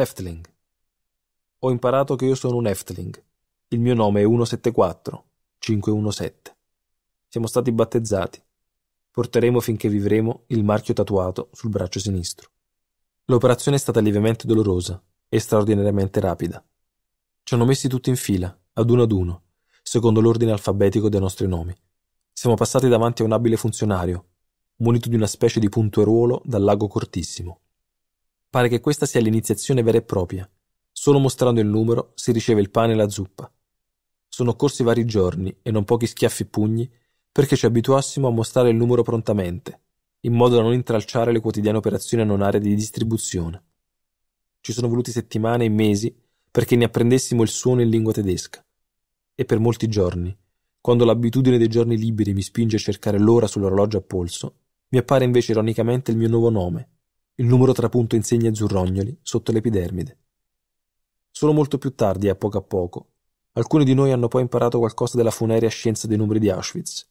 Heftling. Ho imparato che io sono un Heftling. Il mio nome è 174 517. Siamo stati battezzati. Porteremo finché vivremo il marchio tatuato sul braccio sinistro. L'operazione è stata lievemente dolorosa e straordinariamente rapida. Ci hanno messi tutti in fila, ad uno ad uno, secondo l'ordine alfabetico dei nostri nomi. Siamo passati davanti a un abile funzionario, munito di una specie di punto e ruolo dal lago cortissimo. Pare che questa sia l'iniziazione vera e propria. Solo mostrando il numero si riceve il pane e la zuppa. Sono corsi vari giorni e non pochi schiaffi e pugni perché ci abituassimo a mostrare il numero prontamente, in modo da non intralciare le quotidiane operazioni annonarie di distribuzione. Ci sono voluti settimane e mesi perché ne apprendessimo il suono in lingua tedesca. E per molti giorni, quando l'abitudine dei giorni liberi mi spinge a cercare l'ora sull'orologio a polso, mi appare invece ironicamente il mio nuovo nome, il numero trapunto in segni azzurrognoli sotto l'epidermide. Solo molto più tardi, a poco a poco, alcuni di noi hanno poi imparato qualcosa della funerea scienza dei numeri di Auschwitz,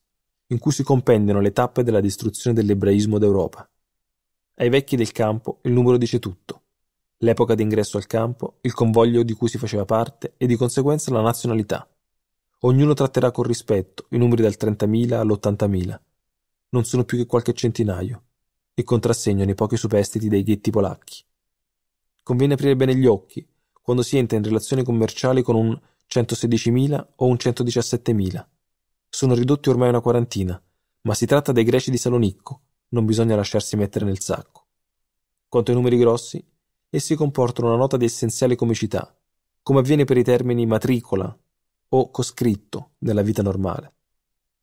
in cui si compendono le tappe della distruzione dell'ebraismo d'Europa. Ai vecchi del campo il numero dice tutto. L'epoca d'ingresso al campo, il convoglio di cui si faceva parte e di conseguenza la nazionalità. Ognuno tratterà con rispetto i numeri dal 30.000 all'80.000. Non sono più che qualche centinaio e contrassegnano i pochi superstiti dei ghetti polacchi. Conviene aprire bene gli occhi quando si entra in relazioni commerciali con un 116.000 o un 117.000. Sono ridotti ormai una quarantina, ma si tratta dei greci di Salonicco, non bisogna lasciarsi mettere nel sacco. Quanto ai numeri grossi, essi comportano una nota di essenziale comicità, come avviene per i termini matricola o coscritto nella vita normale.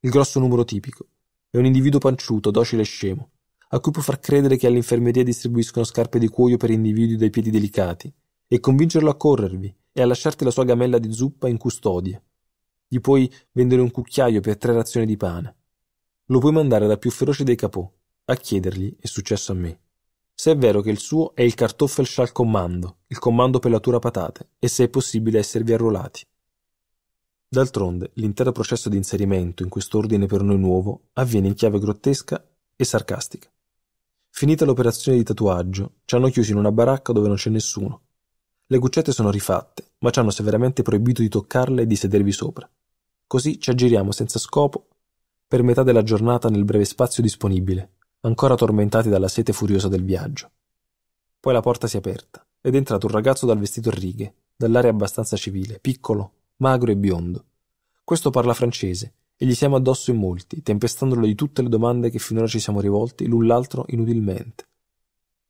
Il grosso numero tipico è un individuo panciuto, docile e scemo, a cui può far credere che all'infermeria distribuiscono scarpe di cuoio per individui dai piedi delicati, e convincerlo a corrervi e a lasciarti la sua gamella di zuppa in custodia. Gli puoi vendere un cucchiaio per tre razioni di pane. Lo puoi mandare dal più feroce dei capò a chiedergli è successo a me. Se è vero che il suo è il Kartoffelschal Commando, il comando per la tura patate, e se è possibile esservi arruolati. D'altronde, l'intero processo di inserimento in quest'ordine per noi nuovo avviene in chiave grottesca e sarcastica. Finita l'operazione di tatuaggio, ci hanno chiuso in una baracca dove non c'è nessuno. Le cuccette sono rifatte, ma ci hanno severamente proibito di toccarle e di sedervi sopra. Così ci aggiriamo senza scopo per metà della giornata nel breve spazio disponibile, ancora tormentati dalla sete furiosa del viaggio. Poi la porta si è aperta ed è entrato un ragazzo dal vestito a righe, dall'aria abbastanza civile, piccolo, magro e biondo. Questo parla francese e gli siamo addosso in molti, tempestandolo di tutte le domande che finora ci siamo rivolti l'un l'altro inutilmente.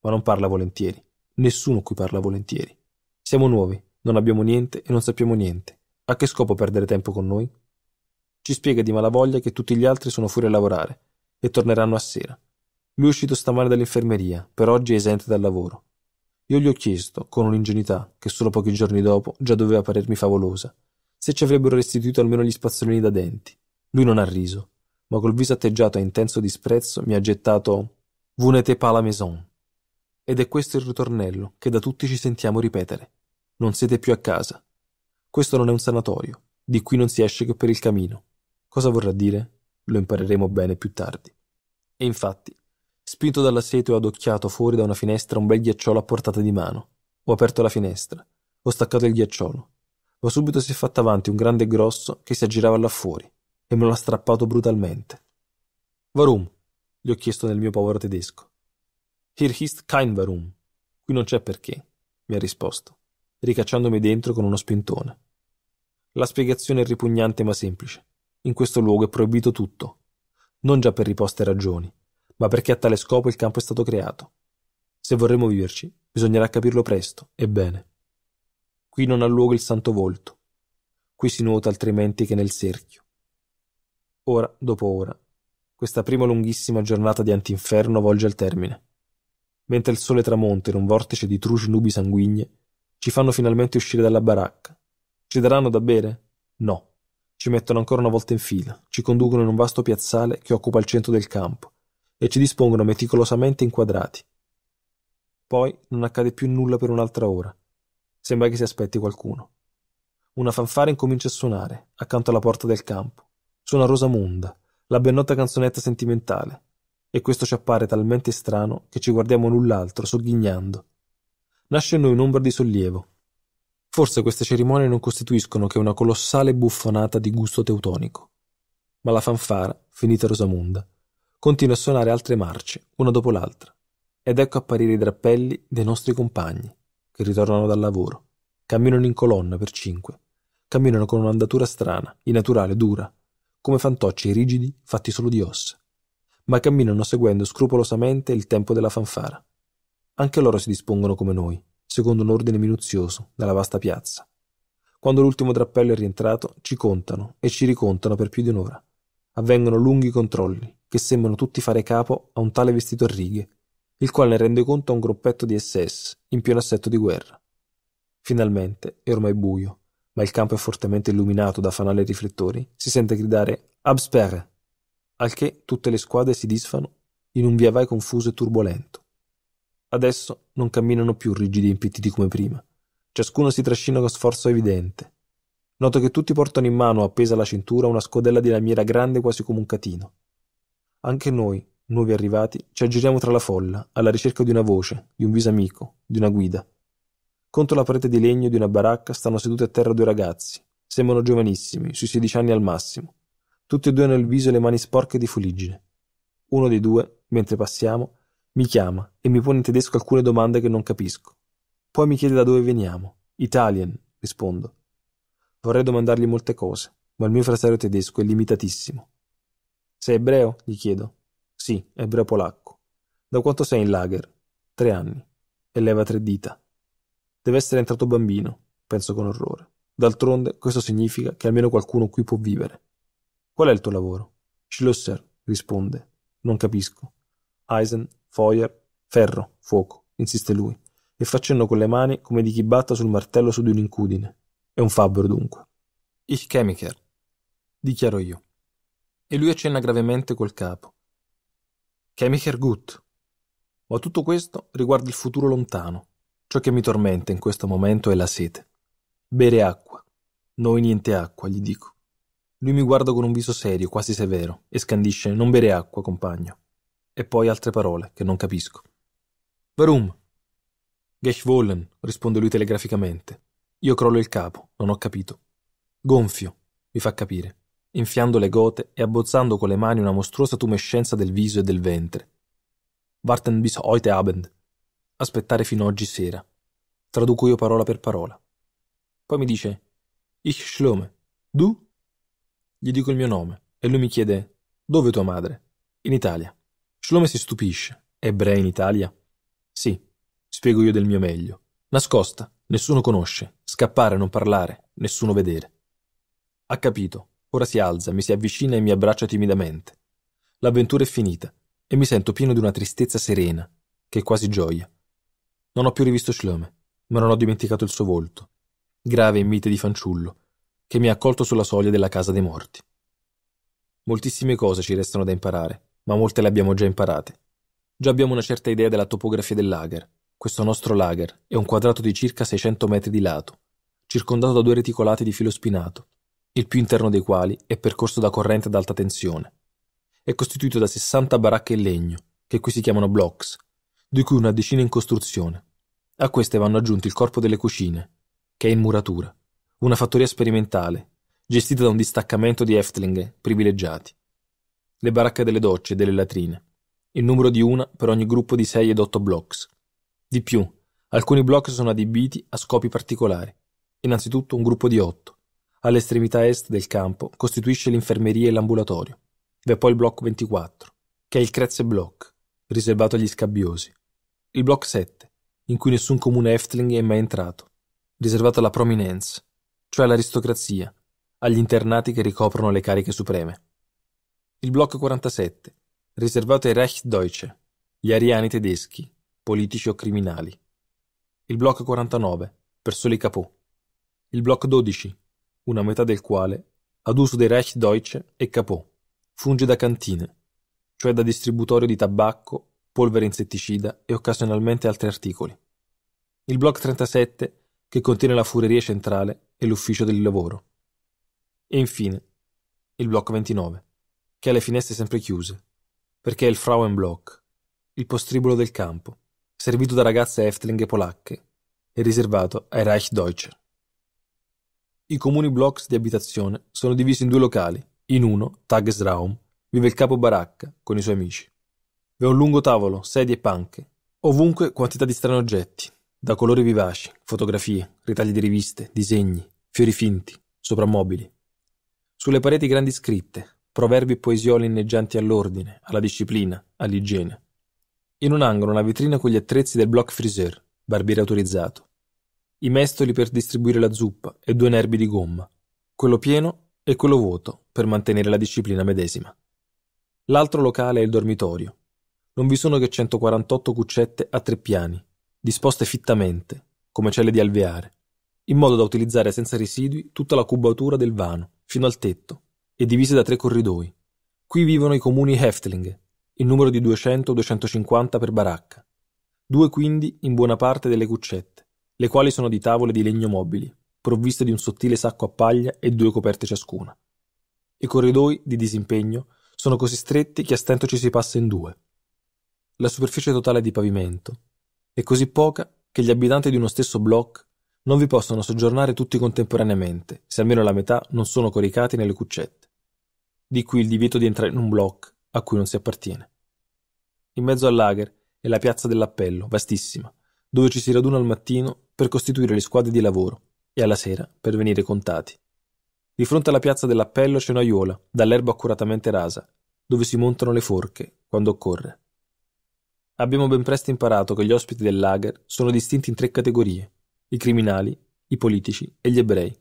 Ma non parla volentieri, nessuno qui parla volentieri. Siamo nuovi, non abbiamo niente e non sappiamo niente. A che scopo perdere tempo con noi? Ci spiega di malavoglia che tutti gli altri sono fuori a lavorare e torneranno a sera. Lui è uscito stamane dall'infermeria, per oggi è esente dal lavoro. Io gli ho chiesto, con un'ingenuità che solo pochi giorni dopo già doveva parermi favolosa, se ci avrebbero restituito almeno gli spazzolini da denti. Lui non ha riso, ma col viso atteggiato a intenso disprezzo mi ha gettato Vous n'êtes pas la maison. Ed è questo il ritornello che da tutti ci sentiamo ripetere. Non siete più a casa. Questo non è un sanatorio, di qui non si esce che per il camino. Cosa vorrà dire? Lo impareremo bene più tardi. E infatti, spinto dalla sete ho adocchiato fuori da una finestra un bel ghiacciolo a portata di mano. Ho aperto la finestra, ho staccato il ghiacciolo, ma subito si è fatto avanti un grande e grosso che si aggirava là fuori e me lo ha strappato brutalmente. Warum? gli ho chiesto nel mio povero tedesco. Hier ist kein Warum. Qui non c'è perché, mi ha risposto, ricacciandomi dentro con uno spintone. La spiegazione è ripugnante ma semplice. In questo luogo è proibito tutto. Non già per riposte ragioni, ma perché a tale scopo il campo è stato creato. Se vorremmo viverci, bisognerà capirlo presto e bene. Qui non ha luogo il santo volto. Qui si nuota altrimenti che nel cerchio ora dopo ora, questa prima lunghissima giornata di antinferno volge al termine. Mentre il sole tramonta in un vortice di truci nubi sanguigne, ci fanno finalmente uscire dalla baracca. Ci daranno da bere? No. Ci mettono ancora una volta in fila, ci conducono in un vasto piazzale che occupa il centro del campo e ci dispongono meticolosamente inquadrati. Poi non accade più nulla per un'altra ora. Sembra che si aspetti qualcuno. Una fanfara incomincia a suonare accanto alla porta del campo Suona Rosamunda, la ben nota canzonetta sentimentale, e questo ci appare talmente strano che ci guardiamo l'un l'altro, sogghignando. Nasce in noi un'ombra di sollievo. Forse queste cerimonie non costituiscono che una colossale buffonata di gusto teutonico. Ma la fanfara, finita Rosamunda, continua a suonare altre marce, una dopo l'altra, ed ecco apparire i drappelli dei nostri compagni, che ritornano dal lavoro. Camminano in colonna per cinque. Camminano con un'andatura strana, innaturale, dura, come fantocci rigidi fatti solo di ossa, ma camminano seguendo scrupolosamente il tempo della fanfara. Anche loro si dispongono come noi, secondo un ordine minuzioso, nella vasta piazza. Quando l'ultimo drappello è rientrato, ci contano e ci ricontano per più di un'ora. Avvengono lunghi controlli, che sembrano tutti fare capo a un tale vestito a righe, il quale ne rende conto a un gruppetto di SS in pieno assetto di guerra. Finalmente è ormai buio ma il campo è fortemente illuminato da fanali e riflettori, si sente gridare Absperre, al che tutte le squadre si disfano in un via vai confuso e turbolento. Adesso non camminano più rigidi e impettiti come prima. Ciascuno si trascina con sforzo evidente. Noto che tutti portano in mano, appesa alla cintura, una scodella di lamiera grande quasi come un catino. Anche noi, nuovi arrivati, ci aggiriamo tra la folla, alla ricerca di una voce, di un viso amico, di una guida. Contro la parete di legno di una baracca stanno seduti a terra due ragazzi. Sembrano giovanissimi, sui sedici anni al massimo. Tutti e due hanno il viso e le mani sporche di fuliggine. Uno dei due, mentre passiamo, mi chiama e mi pone in tedesco alcune domande che non capisco. Poi mi chiede da dove veniamo. Italian, rispondo. Vorrei domandargli molte cose, ma il mio fratello tedesco è limitatissimo. Sei ebreo? gli chiedo. Sì, ebreo polacco. Da quanto sei in lager? Tre anni. E leva tre dita. Deve essere entrato bambino, penso con orrore. D'altronde, questo significa che almeno qualcuno qui può vivere. Qual è il tuo lavoro? Schlosser risponde. Non capisco. Eisen, Feuer, ferro, fuoco, insiste lui, e fa cenno con le mani come di chi batta sul martello su di un'incudine. È un fabbro dunque. Ich Chemiker, dichiaro io. E lui accenna gravemente col capo. Chemiker gut. Ma tutto questo riguarda il futuro lontano, Ciò che mi tormenta in questo momento è la sete. Bere acqua. Noi niente acqua, gli dico. Lui mi guarda con un viso serio, quasi severo, e scandisce non bere acqua, compagno. E poi altre parole che non capisco. Varum. Geschwollen, risponde lui telegraficamente. Io crollo il capo, non ho capito. Gonfio, mi fa capire, infiando le gote e abbozzando con le mani una mostruosa tumescenza del viso e del ventre. Warten bis heute Abend, aspettare fino a oggi sera. Traduco io parola per parola. Poi mi dice: Ich schlome, du? Gli dico il mio nome e lui mi chiede: Dove tua madre? In Italia. Schlome si stupisce: Ebrei in Italia? Sì, spiego io del mio meglio. Nascosta, nessuno conosce, scappare, non parlare, nessuno vedere. Ha capito, ora si alza, mi si avvicina e mi abbraccia timidamente. L'avventura è finita e mi sento pieno di una tristezza serena, che è quasi gioia. Non ho più rivisto Schlöme, ma non ho dimenticato il suo volto, grave e mite di fanciullo, che mi ha accolto sulla soglia della casa dei morti. Moltissime cose ci restano da imparare, ma molte le abbiamo già imparate. Già abbiamo una certa idea della topografia del lager. Questo nostro lager è un quadrato di circa 600 metri di lato, circondato da due reticolati di filo spinato, il più interno dei quali è percorso da corrente ad alta tensione. È costituito da 60 baracche in legno, che qui si chiamano blocks, di cui una decina in costruzione. A queste vanno aggiunti il corpo delle cucine, che è in muratura, una fattoria sperimentale, gestita da un distaccamento di Efteling privilegiati, le baracche delle docce e delle latrine, il numero di una per ogni gruppo di 6 ed 8 blocks. Di più, alcuni blocchi sono adibiti a scopi particolari, innanzitutto un gruppo di 8. All'estremità est del campo costituisce l'infermeria e l'ambulatorio. V'è poi il blocco 24, che è il Crezze Block, riservato agli scabbiosi, il blocco 7, in cui nessun comune Efteling è mai entrato, riservato alla prominence, cioè all'aristocrazia, agli internati che ricoprono le cariche supreme. Il blocco 47, riservato ai Reichsdeutsche, gli ariani tedeschi, politici o criminali. Il blocco 49, per soli capò. Il blocco 12, una metà del quale, ad uso dei Reichsdeutsche e capò, funge da cantine, cioè da distributorio di tabacco polvere insetticida e occasionalmente altri articoli. Il blocco 37 che contiene la fureria centrale e l'ufficio del lavoro. E infine il blocco 29 che ha le finestre sempre chiuse perché è il Frauenblock, il postribolo del campo, servito da ragazze eftlinghe polacche e riservato ai Reichdeutscher. I comuni blocks di abitazione sono divisi in due locali. In uno, Tagesraum, vive il capo baracca con i suoi amici. È un lungo tavolo, sedie e panche. Ovunque quantità di strani oggetti, da colori vivaci, fotografie, ritagli di riviste, disegni, fiori finti, soprammobili. Sulle pareti grandi scritte, proverbi e poesioli inneggianti all'ordine, alla disciplina, all'igiene. In un angolo una vetrina con gli attrezzi del block freezer, barbiere autorizzato. I mestoli per distribuire la zuppa e due nervi di gomma, quello pieno e quello vuoto per mantenere la disciplina medesima. L'altro locale è il dormitorio, non vi sono che 148 cuccette a tre piani, disposte fittamente, come celle di alveare, in modo da utilizzare senza residui tutta la cubatura del vano, fino al tetto, e divise da tre corridoi. Qui vivono i comuni Heftling, in numero di 200-250 per baracca, due quindi in buona parte delle cuccette, le quali sono di tavole di legno mobili, provviste di un sottile sacco a paglia e due coperte ciascuna. I corridoi di disimpegno sono così stretti che a stento ci si passa in due, la superficie totale di pavimento, è così poca che gli abitanti di uno stesso blocco non vi possono soggiornare tutti contemporaneamente, se almeno la metà non sono coricati nelle cuccette. Di qui il divieto di entrare in un blocco a cui non si appartiene. In mezzo al lager è la piazza dell'appello, vastissima, dove ci si raduna al mattino per costituire le squadre di lavoro e alla sera per venire contati. Di fronte alla piazza dell'appello c'è un'aiola, dall'erba accuratamente rasa, dove si montano le forche quando occorre. Abbiamo ben presto imparato che gli ospiti del lager sono distinti in tre categorie: i criminali, i politici e gli ebrei.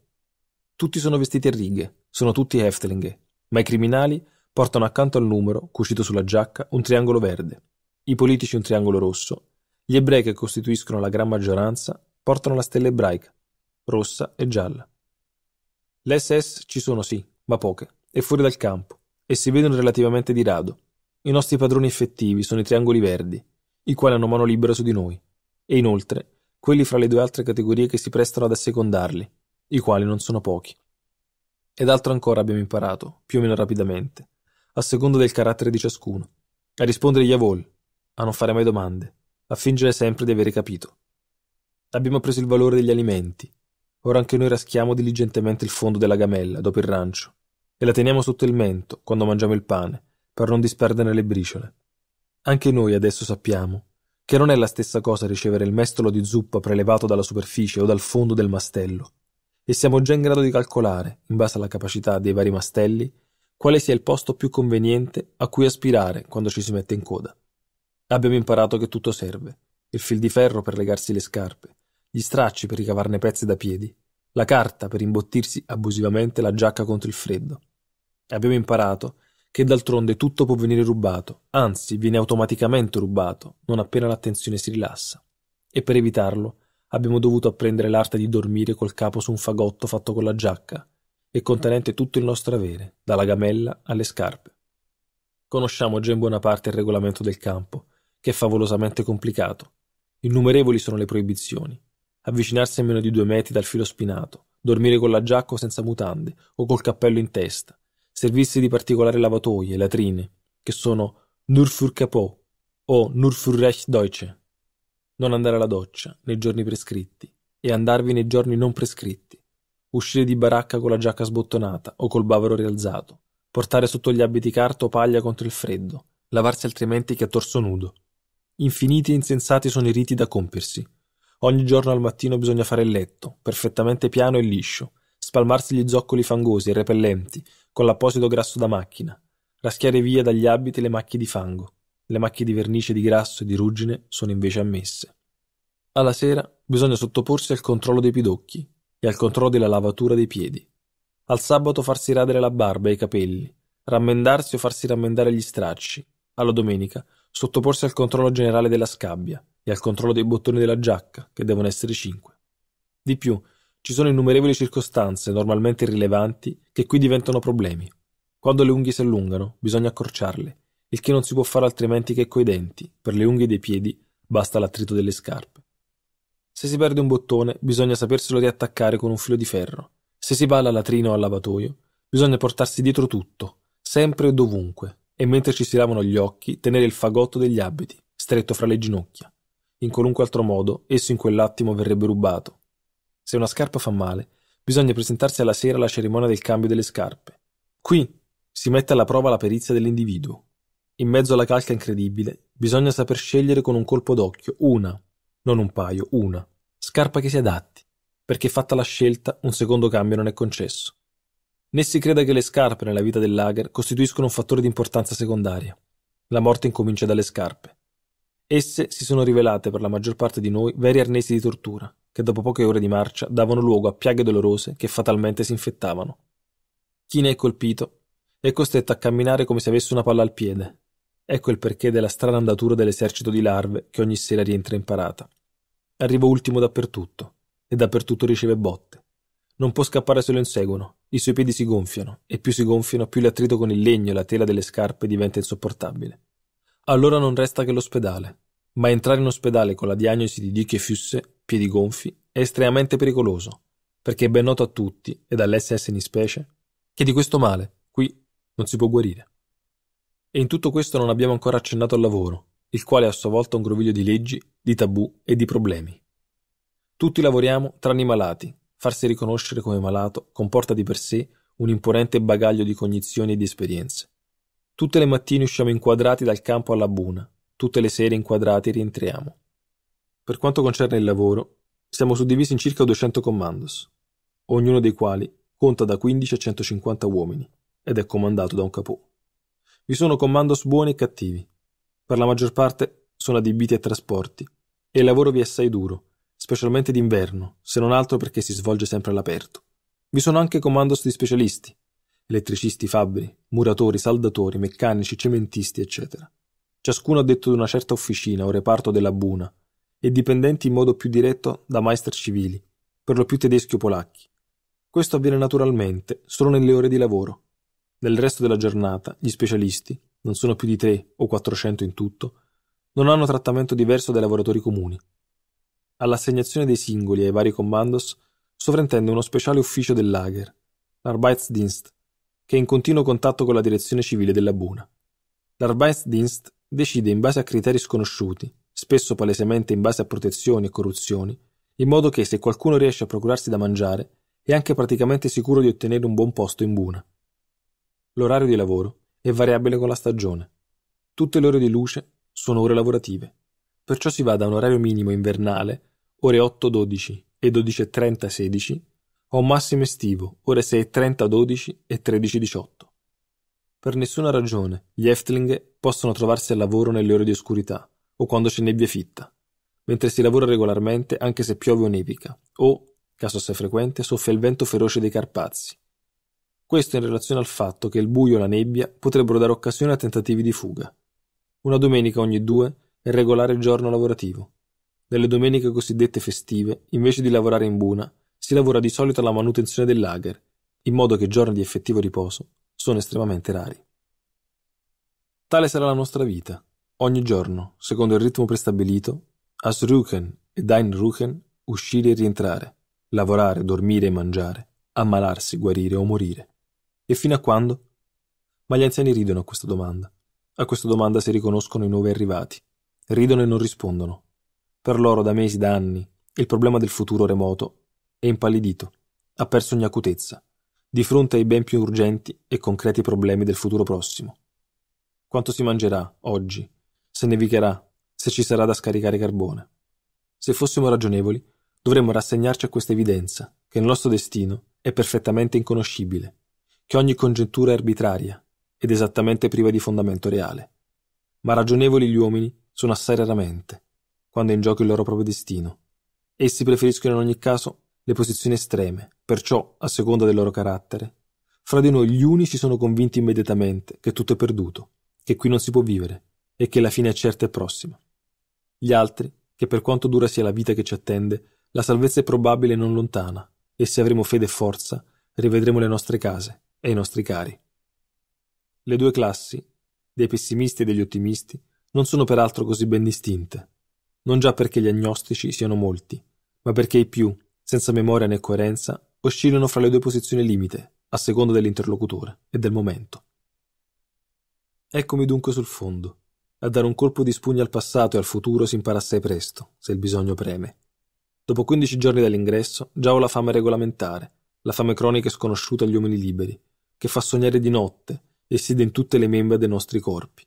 Tutti sono vestiti a righe, sono tutti Heftlinghe, ma i criminali portano accanto al numero, cucito sulla giacca, un triangolo verde, i politici un triangolo rosso, gli ebrei che costituiscono la gran maggioranza portano la stella ebraica, rossa e gialla. Le SS ci sono sì, ma poche, e fuori dal campo, e si vedono relativamente di rado, i nostri padroni effettivi sono i triangoli verdi, i quali hanno mano libera su di noi, e inoltre quelli fra le due altre categorie che si prestano ad assecondarli, i quali non sono pochi. Ed altro ancora abbiamo imparato, più o meno rapidamente, a seconda del carattere di ciascuno, a rispondere Yavol, a non fare mai domande, a fingere sempre di avere capito. Abbiamo preso il valore degli alimenti, ora anche noi raschiamo diligentemente il fondo della gamella dopo il rancio, e la teniamo sotto il mento quando mangiamo il pane, per non disperdere le briciole. Anche noi adesso sappiamo che non è la stessa cosa ricevere il mestolo di zuppa prelevato dalla superficie o dal fondo del mastello, e siamo già in grado di calcolare, in base alla capacità dei vari mastelli, quale sia il posto più conveniente a cui aspirare quando ci si mette in coda. Abbiamo imparato che tutto serve: il fil di ferro per legarsi le scarpe, gli stracci per ricavarne pezzi da piedi, la carta per imbottirsi abusivamente la giacca contro il freddo. Abbiamo imparato che che d'altronde tutto può venire rubato, anzi viene automaticamente rubato, non appena l'attenzione si rilassa. E per evitarlo abbiamo dovuto apprendere l'arte di dormire col capo su un fagotto fatto con la giacca e contenente tutto il nostro avere, dalla gamella alle scarpe. Conosciamo già in buona parte il regolamento del campo, che è favolosamente complicato. Innumerevoli sono le proibizioni. Avvicinarsi a meno di due metri dal filo spinato, dormire con la giacca o senza mutande o col cappello in testa, servisse di particolare lavatoie latrine, che sono nur für Capot o nur für Recht Deutsche. Non andare alla doccia nei giorni prescritti e andarvi nei giorni non prescritti. Uscire di baracca con la giacca sbottonata o col bavero rialzato. Portare sotto gli abiti carta o paglia contro il freddo. Lavarsi altrimenti che a torso nudo. Infiniti e insensati sono i riti da compiersi. Ogni giorno al mattino bisogna fare il letto, perfettamente piano e liscio, spalmarsi gli zoccoli fangosi e repellenti, con l'apposito grasso da macchina, raschiare via dagli abiti le macchie di fango. Le macchie di vernice di grasso e di ruggine sono invece ammesse. Alla sera bisogna sottoporsi al controllo dei pidocchi e al controllo della lavatura dei piedi. Al sabato farsi radere la barba e i capelli, rammendarsi o farsi rammendare gli stracci. Alla domenica sottoporsi al controllo generale della scabbia e al controllo dei bottoni della giacca, che devono essere cinque. Di più, ci sono innumerevoli circostanze, normalmente irrilevanti, che qui diventano problemi. Quando le unghie si allungano, bisogna accorciarle, il che non si può fare altrimenti che coi denti, per le unghie dei piedi basta l'attrito delle scarpe. Se si perde un bottone, bisogna saperselo riattaccare con un filo di ferro. Se si va alla latrina o al lavatoio, bisogna portarsi dietro tutto, sempre e dovunque, e mentre ci si lavano gli occhi, tenere il fagotto degli abiti, stretto fra le ginocchia. In qualunque altro modo, esso in quell'attimo verrebbe rubato, se una scarpa fa male, bisogna presentarsi alla sera alla cerimonia del cambio delle scarpe. Qui si mette alla prova la perizia dell'individuo. In mezzo alla calca incredibile, bisogna saper scegliere con un colpo d'occhio una, non un paio, una, scarpa che si adatti, perché fatta la scelta un secondo cambio non è concesso. Né si creda che le scarpe nella vita del lager costituiscono un fattore di importanza secondaria. La morte incomincia dalle scarpe. Esse si sono rivelate per la maggior parte di noi veri arnesi di tortura, che dopo poche ore di marcia davano luogo a piaghe dolorose che fatalmente si infettavano. Chi ne è colpito è costretto a camminare come se avesse una palla al piede. Ecco il perché della strana andatura dell'esercito di larve che ogni sera rientra in parata. Arriva ultimo dappertutto e dappertutto riceve botte. Non può scappare se lo inseguono, i suoi piedi si gonfiano e più si gonfiano più l'attrito con il legno e la tela delle scarpe diventa insopportabile. Allora non resta che l'ospedale, ma entrare in ospedale con la diagnosi di dichefüsse, piedi gonfi, è estremamente pericoloso, perché è ben noto a tutti, e dall'SS in specie, che di questo male, qui, non si può guarire. E in tutto questo non abbiamo ancora accennato al lavoro, il quale è a sua volta un groviglio di leggi, di tabù e di problemi. Tutti lavoriamo tranne i malati. Farsi riconoscere come malato comporta di per sé un imponente bagaglio di cognizioni e di esperienze. Tutte le mattine usciamo inquadrati dal campo alla buna, Tutte le sere inquadrati rientriamo. Per quanto concerne il lavoro, siamo suddivisi in circa 200 commandos, ognuno dei quali conta da 15 a 150 uomini ed è comandato da un capo. Vi sono commandos buoni e cattivi. Per la maggior parte sono adibiti ai trasporti e il lavoro vi è assai duro, specialmente d'inverno, se non altro perché si svolge sempre all'aperto. Vi sono anche commandos di specialisti, elettricisti fabbri, muratori, saldatori, meccanici, cementisti, eccetera ciascuno addetto ad una certa officina o reparto della Buna, e dipendenti in modo più diretto da meister civili, per lo più tedeschi o polacchi. Questo avviene naturalmente solo nelle ore di lavoro. Nel resto della giornata gli specialisti, non sono più di tre o quattrocento in tutto, non hanno trattamento diverso dai lavoratori comuni. All'assegnazione dei singoli ai vari commandos sovrintende uno speciale ufficio del lager, l'Arbeitsdienst, che è in continuo contatto con la direzione civile della Buna. L'Arbeitsdienst decide in base a criteri sconosciuti, spesso palesemente in base a protezioni e corruzioni, in modo che se qualcuno riesce a procurarsi da mangiare, è anche praticamente sicuro di ottenere un buon posto in Buna. L'orario di lavoro è variabile con la stagione. Tutte le ore di luce sono ore lavorative, perciò si va da un orario minimo invernale, ore 8-12 e 12.30-16, a un massimo estivo, ore 6.30-12 e 13.18. Per nessuna ragione gli Efteling possono trovarsi al lavoro nelle ore di oscurità o quando c'è nebbia fitta, mentre si lavora regolarmente anche se piove o nevica o, caso assai frequente, soffia il vento feroce dei Carpazi. Questo in relazione al fatto che il buio e la nebbia potrebbero dare occasione a tentativi di fuga. Una domenica ogni due è regolare giorno lavorativo. Nelle domeniche cosiddette festive, invece di lavorare in buna, si lavora di solito alla manutenzione del lager, in modo che giorni di effettivo riposo sono estremamente rari. Tale sarà la nostra vita. Ogni giorno, secondo il ritmo prestabilito, as Ruchen e dein Ruchen, uscire e rientrare, lavorare, dormire e mangiare, ammalarsi, guarire o morire. E fino a quando? Ma gli anziani ridono a questa domanda. A questa domanda si riconoscono i nuovi arrivati. Ridono e non rispondono. Per loro da mesi, da anni, il problema del futuro remoto è impallidito, ha perso ogni acutezza, di fronte ai ben più urgenti e concreti problemi del futuro prossimo quanto si mangerà, oggi, se nevicherà, se ci sarà da scaricare carbone. Se fossimo ragionevoli, dovremmo rassegnarci a questa evidenza, che il nostro destino è perfettamente inconoscibile, che ogni congettura è arbitraria ed esattamente priva di fondamento reale. Ma ragionevoli gli uomini sono assai raramente, quando è in gioco il loro proprio destino. Essi preferiscono in ogni caso le posizioni estreme, perciò, a seconda del loro carattere, fra di noi gli unici sono convinti immediatamente che tutto è perduto, che qui non si può vivere e che la fine è certa e prossima. Gli altri, che per quanto dura sia la vita che ci attende, la salvezza è probabile e non lontana, e se avremo fede e forza, rivedremo le nostre case e i nostri cari. Le due classi, dei pessimisti e degli ottimisti, non sono peraltro così ben distinte, non già perché gli agnostici siano molti, ma perché i più, senza memoria né coerenza, oscillano fra le due posizioni limite, a seconda dell'interlocutore e del momento. Eccomi dunque sul fondo. A dare un colpo di spugna al passato e al futuro si impara assai presto, se il bisogno preme. Dopo 15 giorni dall'ingresso, già ho la fame regolamentare, la fame cronica e sconosciuta agli uomini liberi, che fa sognare di notte e siede in tutte le membra dei nostri corpi.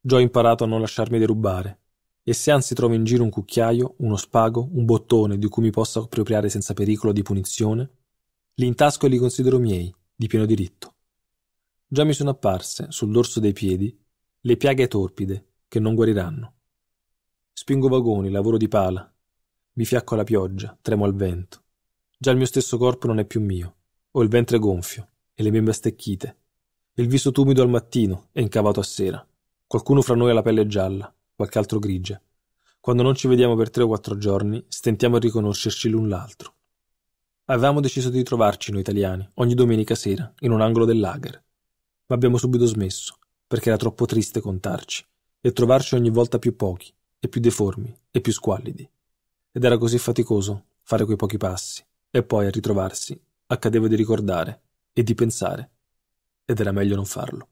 Già ho imparato a non lasciarmi derubare, e se anzi trovo in giro un cucchiaio, uno spago, un bottone di cui mi possa appropriare senza pericolo di punizione, li intasco e li considero miei, di pieno diritto già mi sono apparse, sul dorso dei piedi, le piaghe torpide che non guariranno. Spingo vagoni, lavoro di pala, mi fiacco alla pioggia, tremo al vento. Già il mio stesso corpo non è più mio, ho il ventre gonfio e le membra stecchite, il viso tumido al mattino e incavato a sera. Qualcuno fra noi ha la pelle gialla, qualche altro grigia. Quando non ci vediamo per tre o quattro giorni, stentiamo a riconoscerci l'un l'altro. Avevamo deciso di trovarci noi italiani ogni domenica sera in un angolo del lager ma abbiamo subito smesso, perché era troppo triste contarci e trovarci ogni volta più pochi, e più deformi, e più squallidi. Ed era così faticoso fare quei pochi passi, e poi a ritrovarsi accadeva di ricordare e di pensare, ed era meglio non farlo.